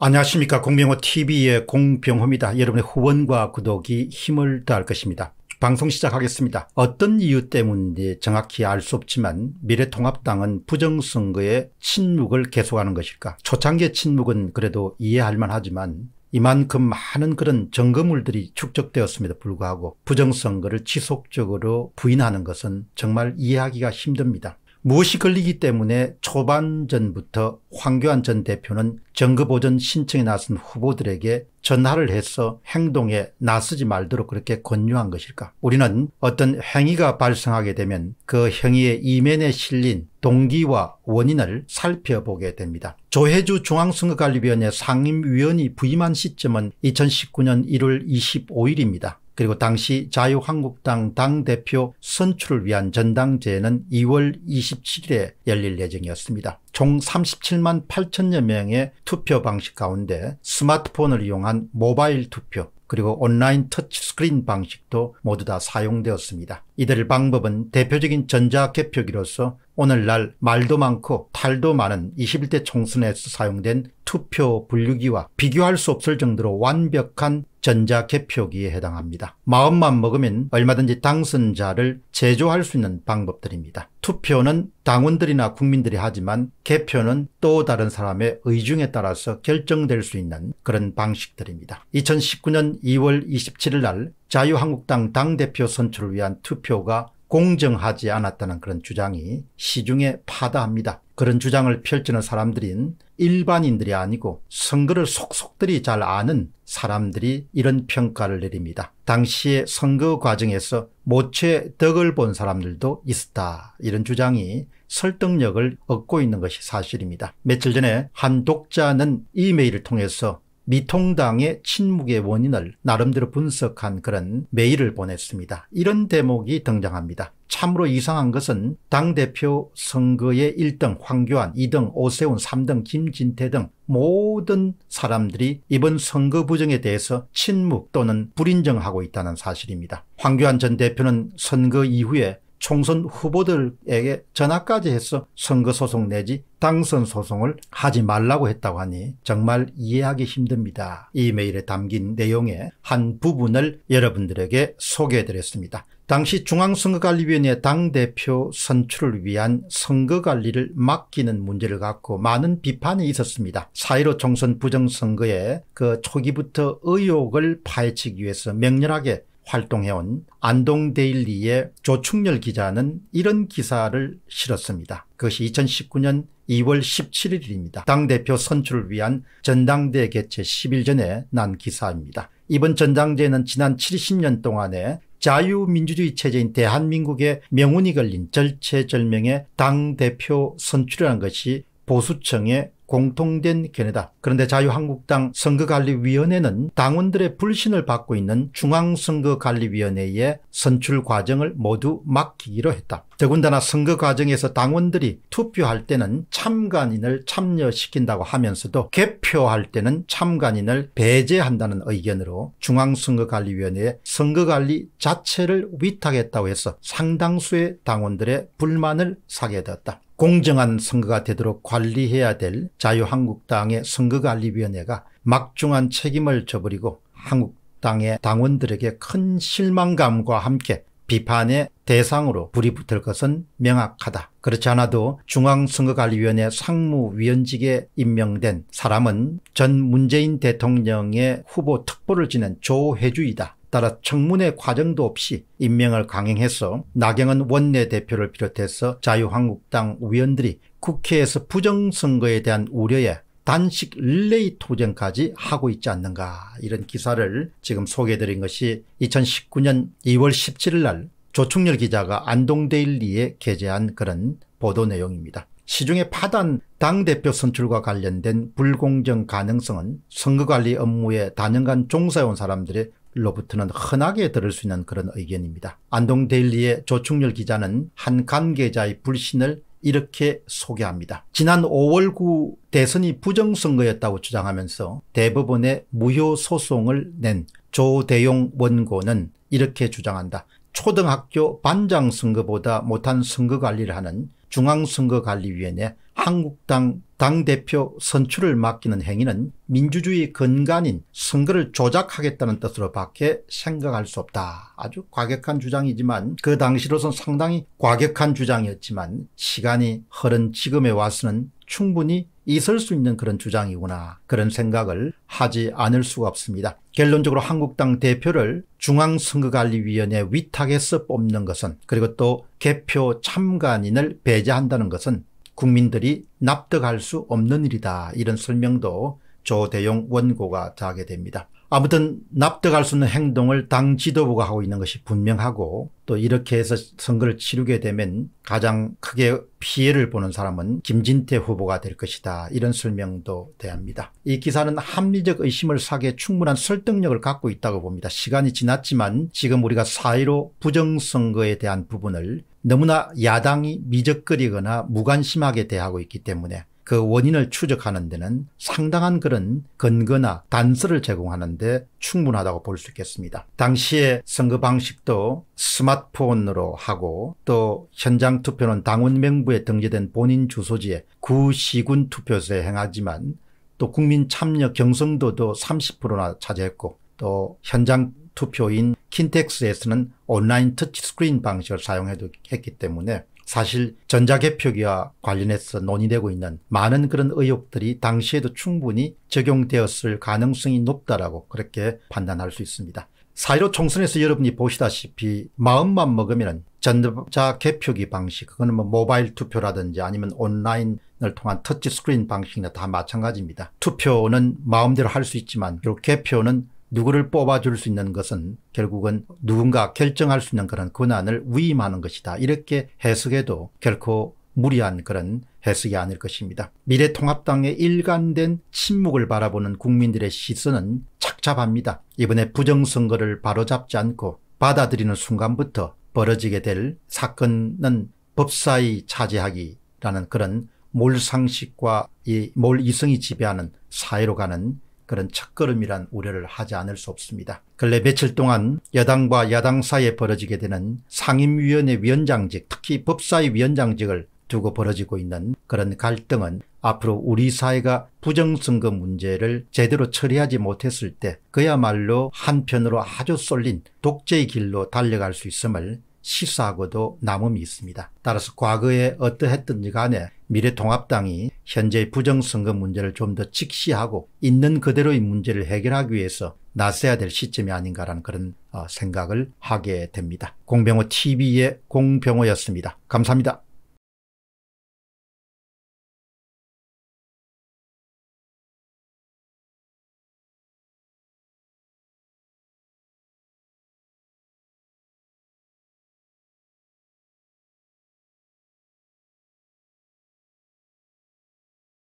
안녕하십니까. 공병호 TV의 공병호입니다. 여러분의 후원과 구독이 힘을 더할 것입니다. 방송 시작하겠습니다. 어떤 이유 때문인지 정확히 알 수 없지만 미래통합당은 부정선거에 침묵을 계속하는 것일까? 초창기의 침묵은 그래도 이해할 만하지만 이만큼 많은 그런 증거물들이 축적되었음에도 불구하고 부정선거를 지속적으로 부인하는 것은 정말 이해하기가 힘듭니다. 무엇이 걸리기 때문에 초반전부터 황교안 전 대표는 정거보전 신청에 나선 후보들에게 전화를 해서 행동에 나서지 말도록 그렇게 권유한 것일까 우리는 어떤 행위가 발생하게 되면 그 행위의 이면에 실린 동기와 원인을 살펴보게 됩니다. 조혜주 중앙선거관리위원회 상임위원이 부임한 시점은 2019년 1월 25일입니다. 그리고 당시 자유한국당 당대표 선출을 위한 전당제회는 2월 27일에 열릴 예정이었습니다. 총 37만 8천여 명의 투표 방식 가운데 스마트폰을 이용한 모바일 투표 그리고 온라인 터치스크린 방식도 모두 다 사용되었습니다. 이들 방법은 대표적인 전자개표기로서 오늘날 말도 많고 탈도 많은 21대 총선에서 사용된 투표 분류기와 비교할 수 없을 정도로 완벽한 전자개표기에 해당합니다. 마음만 먹으면 얼마든지 당선자를 제조할 수 있는 방법들입니다. 투표는 당원들이나 국민들이 하지만 개표는 또 다른 사람의 의중에 따라서 결정될 수 있는 그런 방식들입니다. 2019년 2월 27일 날 자유한국당 당대표 선출을 위한 투표가 공정하지 않았다는 그런 주장이 시중에 파다합니다. 그런 주장을 펼치는 사람들인 일반인들이 아니고 선거를 속속들이 잘 아는 사람들이 이런 평가를 내립니다. 당시의 선거 과정에서 모체 덕을 본 사람들도 있었다. 이런 주장이 설득력을 얻고 있는 것이 사실입니다. 며칠 전에 한 독자는 이메일을 통해서 미통당의 침묵의 원인을 나름대로 분석한 그런 메일을 보냈습니다. 이런 대목이 등장합니다. 참으로 이상한 것은 당대표 선거의 1등 황교안, 2등 오세훈, 3등 김진태 등 모든 사람들이 이번 선거 부정에 대해서 침묵 또는 불인정하고 있다는 사실입니다. 황교안 전 대표는 선거 이후에 총선 후보들에게 전화까지 해서 선거소송 내지 당선소송을 하지 말라고 했다고 하니 정말 이해하기 힘듭니다. 이 메일에 담긴 내용의 한 부분을 여러분들에게 소개해드렸습니다. 당시 중앙선거관리위원회 당대표 선출을 위한 선거관리를 맡기는 문제를 갖고 많은 비판이 있었습니다. 4.15 총선 부정선거에 그 초기부터 의혹을 파헤치기 위해서 명렬하게 활동해온 안동데일리의 조충렬 기자는 이런 기사를 실었습니다. 그것이 2019년 2월 17일입니다. 당대표 선출을 위한 전당대 개최 10일 전에 난 기사입니다. 이번 전당대회는 지난 70년 동안에 자유민주주의 체제인 대한민국의 명운이 걸린 절체절명의 당대표 선출이라는 것이 보수층의 공통된 견해다. 그런데 자유한국당 선거관리위원회는 당원들의 불신을 받고 있는 중앙선거관리위원회의 선출 과정을 모두 맡기기로 했다. 더군다나 선거 과정에서 당원들이 투표할 때는 참관인을 참여시킨다고 하면서도 개표할 때는 참관인을 배제한다는 의견으로 중앙선거관리위원회에 선거관리 자체를 위탁했다고 해서 상당수의 당원들의 불만을 사게 되었다. 공정한 선거가 되도록 관리해야 될 자유한국당의 선거관리위원회가 막중한 책임을 져버리고 한국당의 당원들에게 큰 실망감과 함께 비판의 대상으로 불이 붙을 것은 명확하다. 그렇지 않아도 중앙선거관리위원회 상무위원직에 임명된 사람은 전 문재인 대통령의 후보 특보를 지낸 조혜주이다. 따라 청문회 과정도 없이 임명을 강행해서 나경원 원내대표를 비롯해서 자유한국당 의원들이 국회에서 부정선거에 대한 우려에 단식 릴레이 토정까지 하고 있지 않는가 이런 기사를 지금 소개해드린 것이 2019년 2월 17일 날 조충렬 기자가 안동데일리에 게재한 그런 보도 내용입니다. 시중에 파단 당대표 선출과 관련된 불공정 가능성은 선거관리 업무에 다년간 종사해온 사람들의 로부터는 흔하게 들을 수 있는 그런 의견입니다. 안동데일리의 조충렬 기자는 한 관계자의 불신을 이렇게 소개합니다. 지난 5월 9 대선이 부정선거였다고 주장하면서 대법원에 무효소송을 낸 조대용 원고는 이렇게 주장한다. 초등학교 반장선거보다 못한 선거관리를 하는 중앙선거관리위원회 한국당 당대표 선출을 맡기는 행위는 민주주의 근간인 선거를 조작하겠다는 뜻으로 밖에 생각할 수 없다. 아주 과격한 주장이지만 그 당시로선 상당히 과격한 주장이었지만 시간이 흐른 지금에 와서는 충분히 있을 수 있는 그런 주장이구나 그런 생각을 하지 않을 수가 없습니다. 결론적으로 한국당 대표를 중앙선거관리위원회 위탁에서 뽑는 것은 그리고 또 개표 참관인을 배제한다는 것은 국민들이 납득할 수 없는 일이다 이런 설명도 조대용 원고가 하게 됩니다. 아무튼 납득할 수 있는 행동을 당 지도부가 하고 있는 것이 분명하고 또 이렇게 해서 선거를 치르게 되면 가장 크게 피해를 보는 사람은 김진태 후보가 될 것이다. 이런 설명도 대합니다. 이 기사는 합리적 의심을 사기에 충분한 설득력을 갖고 있다고 봅니다. 시간이 지났지만 지금 우리가 사이로 부정선거에 대한 부분을 너무나 야당이 미적거리거나 무관심하게 대하고 있기 때문에 그 원인을 추적하는 데는 상당한 그런 근거나 단서를 제공하는데 충분하다고 볼 수 있겠습니다. 당시의 선거 방식도 스마트폰으로 하고 또 현장 투표는 당원 명부에 등재된 본인 주소지에 구시군 투표소에 행하지만 또 국민 참여 경성도도 30%나 차지했고 또 현장 투표인 킨텍스에서는 온라인 터치스크린 방식을 사용했기 때문에 사실 전자개표기와 관련해서 논의되고 있는 많은 그런 의혹들이 당시에도 충분히 적용되었을 가능성이 높다라고 그렇게 판단할 수 있습니다. 사이로 총선에서 여러분이 보시다시피 마음만 먹으면 전자 개표기 방식 그거는 뭐 모바일 투표라든지 아니면 온라인을 통한 터치 스크린 방식이나 다 마찬가지입니다. 투표는 마음대로 할 수 있지만 그리고 개표는 누구를 뽑아줄 수 있는 것은 결국은 누군가 결정할 수 있는 그런 권한을 위임하는 것이다. 이렇게 해석해도 결코 무리한 그런 해석이 아닐 것입니다. 미래통합당의 일관된 침묵을 바라보는 국민들의 시선은 착잡합니다. 이번에 부정선거를 바로잡지 않고 받아들이는 순간부터 벌어지게 될 사건은 법사위 차지하기라는 그런 몰상식과 이 몰이성이 지배하는 사회로 가는 그런 첫걸음이란 우려를 하지 않을 수 없습니다. 근래 며칠 동안 여당과 야당 사이에 벌어지게 되는 상임위원회 위원장직 특히 법사위 위원장직을 두고 벌어지고 있는 그런 갈등은 앞으로 우리 사회가 부정선거 문제를 제대로 처리하지 못했을 때 그야말로 한편으로 아주 쏠린 독재의 길로 달려갈 수 있음을 시사하고도 남음이 있습니다. 따라서 과거에 어떠했든지 간에 미래통합당이 현재의 부정선거 문제를 좀 더 직시하고 있는 그대로의 문제를 해결하기 위해서 나서야 될 시점이 아닌가라는 그런 어, 생각을 하게 됩니다. 공병호 TV의 공병호였습니다. 감사합니다.